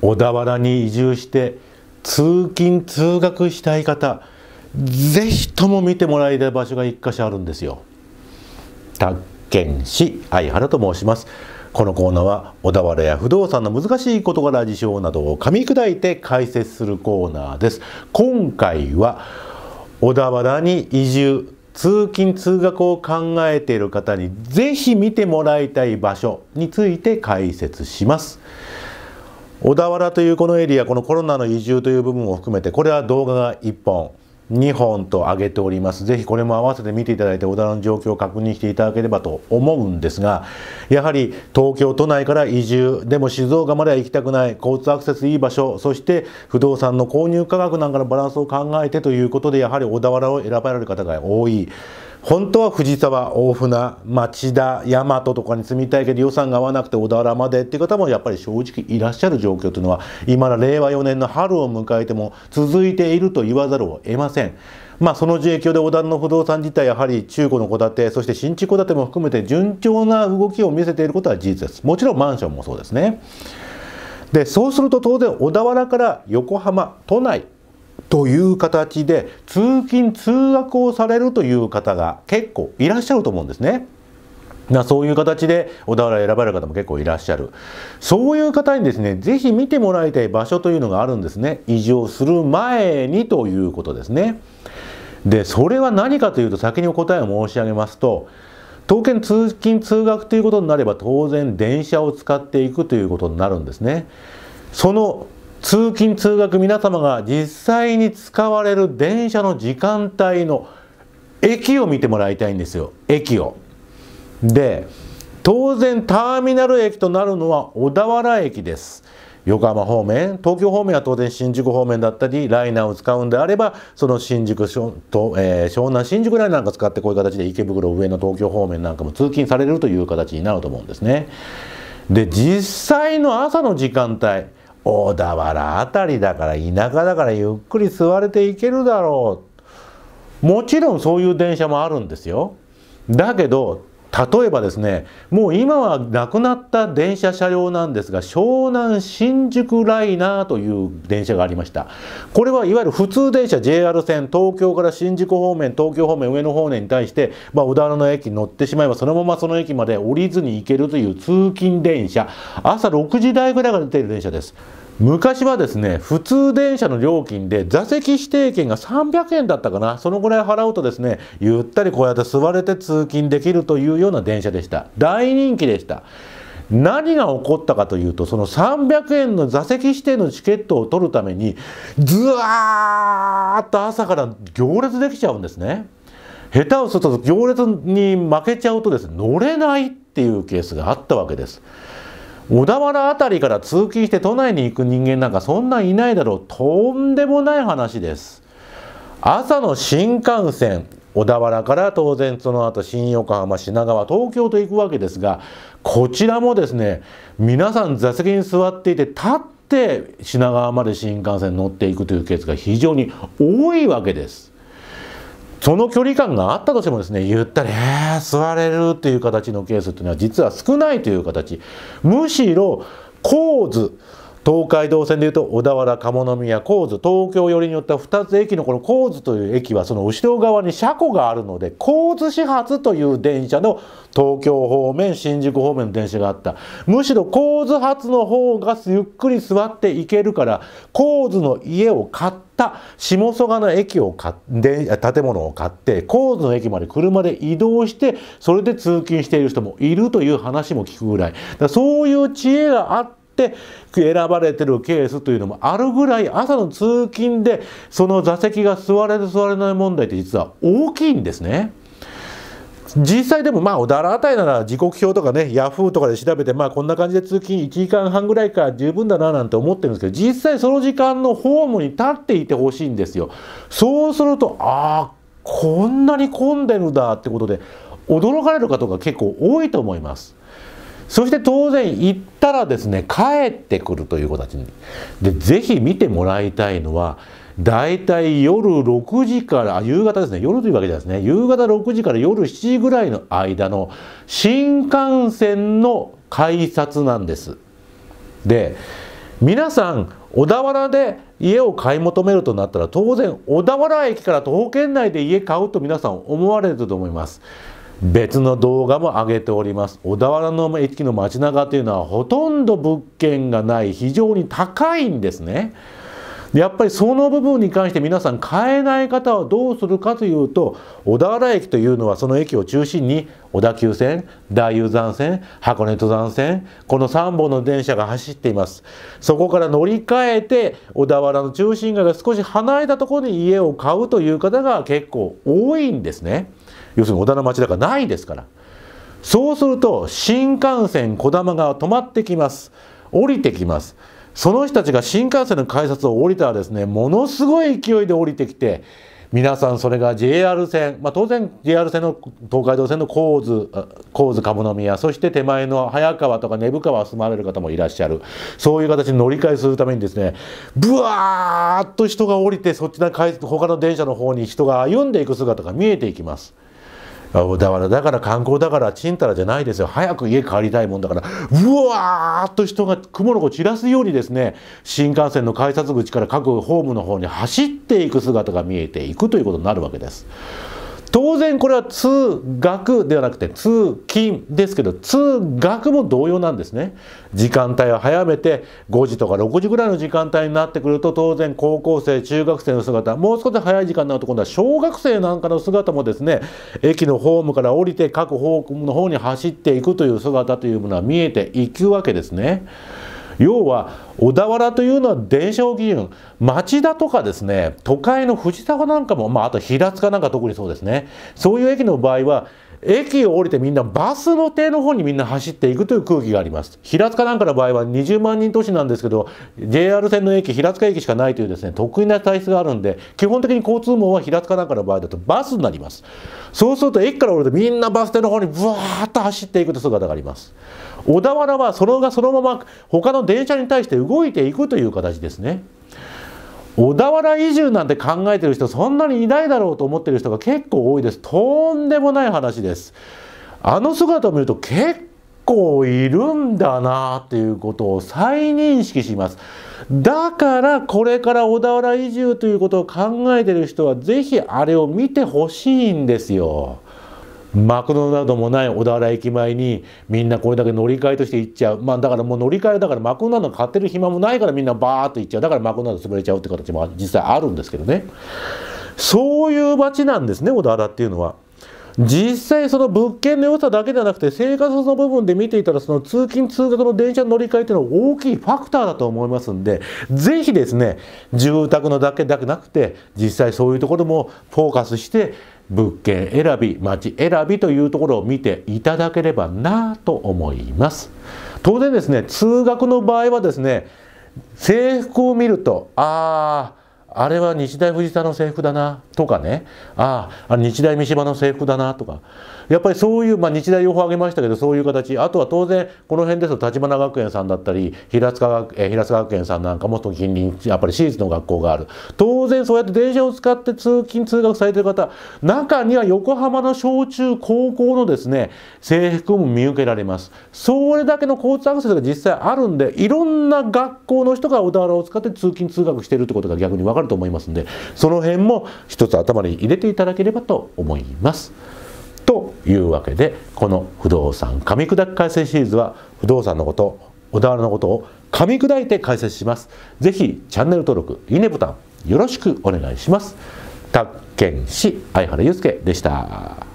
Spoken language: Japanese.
小田原に移住して通勤通学したい方是非とも見てもらいたい場所が1箇所あるんですよ。宅建士相原と申します。このコーナーは小田原や不動産の難しい事柄事象などを噛み砕いて解説するコーナーです。今回は小田原に移住通勤通学を考えている方にぜひ見てもらいたい場所について解説します。小田原というこのエリアこのコロナの移住という部分を含めてこれは動画が1本2本と上げております。ぜひこれも合わせて見ていただいて、小田原の状況を確認していただければと思うんですが、やはり東京都内から移住、でも静岡までは行きたくない、交通アクセスいい場所、そして不動産の購入価格なんかのバランスを考えてということで、やはり小田原を選ばれる方が多い。本当は藤沢、大船、町田、大和とかに住みたいけど予算が合わなくて小田原までっていう方もやっぱり正直いらっしゃる状況というのは今の令和4年の春を迎えても続いていると言わざるを得ません。まあ、その影響で小田の不動産自体やはり中古の戸建てそして新築戸建ても含めて順調な動きを見せていることは事実です。もちろんマンションもそうですね。でそうすると当然小田原から横浜都内という形で通勤通学をされるという方が結構いらっしゃると思うんですね。なそういう形で小田原選ばれる方も結構いらっしゃるそういう方にですね是非見てもらいたい場所というのがあるんですね移住する前にということですねでそれは何かというと先にお答えを申し上げますと当県通勤通学ということになれば当然電車を使っていくということになるんですねその通勤通学皆様が実際に使われる電車の時間帯の駅を見てもらいたいんですよ駅を。で当然ターミナル駅となるのは小田原駅です。横浜方面東京方面は当然新宿方面だったりライナーを使うんであればその新宿と、えー、湘南新宿ライナーなんか使ってこういう形で池袋上の東京方面なんかも通勤されるという形になると思うんですね。で実際の朝の時間帯小田原辺りだから田舎だからゆっくり座れていけるだろうもちろんそういう電車もあるんですよだけど例えばですねもう今はなくなった電車車両なんですが湘南新宿ライナーという電車がありましたこれはいわゆる普通電車 JR 線東京から新宿方面東京方面上野方面に対して、まあ、小田原の駅に乗ってしまえばそのままその駅まで降りずに行けるという通勤電車朝6時台ぐらいから出ている電車です昔はですね普通電車の料金で座席指定券が300円だったかなそのぐらい払うとですねゆったりこうやって座れて通勤できるというような電車でした大人気でした何が起こったかというとその300円の座席指定のチケットを取るためにずわーっと朝から行列できちゃうんですね下手をすると行列に負けちゃうとですね乗れないっていうケースがあったわけです小田原辺りから通勤して都内に行く人間なんかそんないないだろうとんでもない話です朝の新幹線小田原から当然その後新横浜品川東京と行くわけですがこちらもですね皆さん座席に座っていて立って品川まで新幹線に乗っていくというケースが非常に多いわけです。その距離感があったとしてもですねゆったり、えー、座れるという形のケースっていうのは実は少ないという形むしろ構図東海道線でいうと小田原鴨宮神津東京寄りによっては2つ駅のこの神津という駅はその後ろ側に車庫があるので神津始発という電車の東京方面新宿方面の電車があったむしろ神津発の方がゆっくり座って行けるから神津の家を買ってた下蘇我の駅を買て建物を買って高津の駅まで車で移動してそれで通勤している人もいるという話も聞くぐらいだそういう知恵があって選ばれてるケースというのもあるぐらい朝の通勤でその座席が座れる座れない問題って実は大きいんですね。実際でもまあ小田原辺りなら時刻表とかねヤフーとかで調べてまあこんな感じで通勤1時間半ぐらいから十分だななんて思ってるんですけど実際その時間のホームに立っていてほしいんですよそうするとああこんなに混んでるんだってことで驚かれる方が結構多いと思いますそして当然行ったらですね帰ってくるという子ちにで是非見てもらいたいのは大体夜6時から夕方ですね夜というわけじゃないですね夕方6時から夜7時ぐらいの間の新幹線の改札なんですで皆さん小田原で家を買い求めるとなったら当然小田原駅から徒歩圏内で家買うと皆さん思われると思います別の動画も上げております小田原の駅の街中というのはほとんど物件がない非常に高いんですね。やっぱりその部分に関して皆さん変えない方はどうするかというと小田原駅というのはその駅を中心に小田急線大雄山線箱根登山線この3本の電車が走っていますそこから乗り換えて小田原の中心街が少し離れたところに家を買うという方が結構多いんですね要するに小田の町だからないですからそうすると新幹線児玉が止まってきます降りてきますその人たちが新幹線の改札を降りたらですねものすごい勢いで降りてきて皆さんそれが JR 線、まあ、当然 JR 線の東海道線の神津神津鴨宮そして手前の早川とか根府川を住まれる方もいらっしゃるそういう形に乗り換えするためにですねぶわーっと人が降りてそっちの他の電車の方に人が歩んでいく姿が見えていきます。だからだから観光だからちんたらじゃないですよ早く家帰りたいもんだからうわーっと人が雲の子散らすようにですね新幹線の改札口から各ホームの方に走っていく姿が見えていくということになるわけです。当然これは通学ではなくて通勤ですけど通学も同様なんですね時間帯を早めて5時とか6時ぐらいの時間帯になってくると当然高校生中学生の姿もう少し早い時間になると今度は小学生なんかの姿もですね駅のホームから降りて各方向の方に走っていくという姿というものは見えていくわけですね。要は小田原というのは電車を基準町田とかですね都会の藤沢なんかも、まあ、あと平塚なんか特にそうですねそういう駅の場合は駅を降りてみんなバスの手の方にみんな走っていくという空気があります平塚なんかの場合は20万人都市なんですけど JR 線の駅平塚駅しかないというですね得意な体質があるんで基本的に交通網は平塚なんかの場合だとバスになりますそうすると駅から降りてみんなバス停の方にブワーッと走っていくと姿があります小田原はそのがそのまま他の電車に対して動いていくという形ですね。小田原移住なんて考えてる人そんなにいないだろうと思ってる人が結構多いですとんでもない話ですあの姿を見ると結構いるんだなっていうことを再認識しますだからこれから小田原移住ということを考えてる人は是非あれを見てほしいんですよマクドナルドもない小田原駅前にみんなこれだけ乗り換えとして行っちゃうまあだからもう乗り換えだからマクドナルド買ってる暇もないからみんなバーっと行っちゃうだからマクドナルド潰れちゃうって形も実際あるんですけどねそういう街なんですね小田原っていうのは。実際その物件の良さだけじゃなくて生活の部分で見ていたらその通勤通学の電車の乗り換えっていうのは大きいファクターだと思いますんでぜひですね住宅のだけだけなくて実際そういうところもフォーカスして物件選び町選びというところを見ていただければなと思います当然ですね通学の場合はですね制服を見るとあああれは日大藤田の制服だなとかねああ日大三島の制服だなとかやっぱりそういう、まあ、日大両方挙げましたけどそういう形あとは当然この辺ですと花学園さんだったり平塚学え平塚学園さんなんかも近隣やっぱり私立の学校がある当然そうやって電車を使って通勤通学されてる方中には横浜の小中高校のですね制服も見受けられますそれだけの交通アクセスが実際あるんでいろんな学校の人が小田原を使って通勤通学してるってことが逆に分かるかると思いますんでその辺も一つ頭に入れていただければと思います。というわけでこの不動産噛み砕く解説シリーズは不動産のこと小田原のことを噛み砕いて解説します。ぜひチャンネル登録いいねボタンよろしくお願いします。宅建師相原祐介でした。